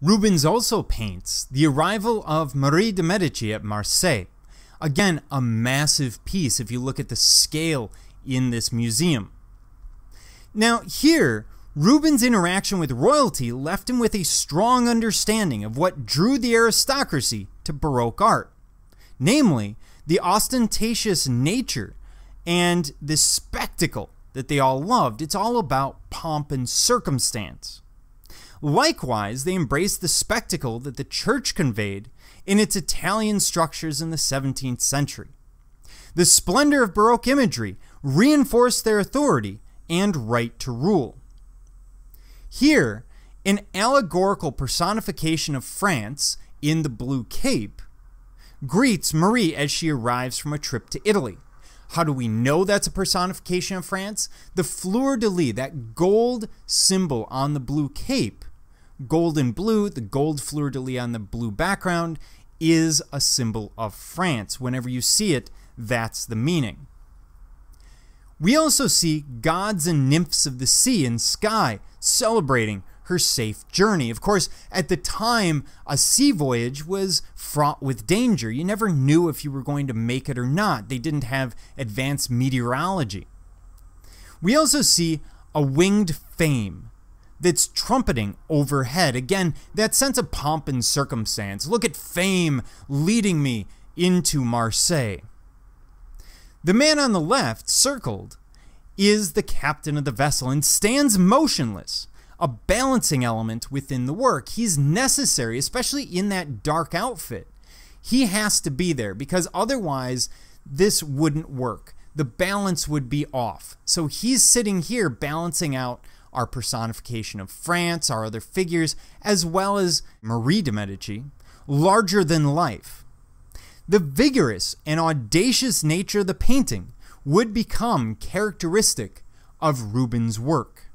Rubens also paints the arrival of Marie de Medici at Marseille. Again, a massive piece if you look at the scale in this museum. Now here, Rubens' interaction with royalty left him with a strong understanding of what drew the aristocracy to Baroque art, namely the ostentatious nature and the spectacle that they all loved. It's all about pomp and circumstance. Likewise, they embraced the spectacle that the church conveyed in its Italian structures in the 17th century. The splendor of Baroque imagery reinforced their authority and right to rule. Here, an allegorical personification of France in the Blue Cape greets Marie as she arrives from a trip to Italy. How do we know that's a personification of France? The fleur de lis, that gold symbol on the blue cape, gold and blue, the gold fleur de lis on the blue background, is a symbol of France. Whenever you see it, that's the meaning. We also see gods and nymphs of the sea and sky celebrating her safe journey. Of course, at the time, a sea voyage was fraught with danger. You never knew if you were going to make it or not. They didn't have advanced meteorology. We also see a winged fame that's trumpeting overhead. Again, that sense of pomp and circumstance. Look at fame leading me into Marseille. The man on the left, circled, is the captain of the vessel and stands motionless, a balancing element within the work. He's necessary, especially in that dark outfit. He has to be there because otherwise, this wouldn't work. The balance would be off. So he's sitting here balancing out our personification of France, our other figures, as well as Marie de' Medici, larger than life. The vigorous and audacious nature of the painting would become characteristic of Rubens' work.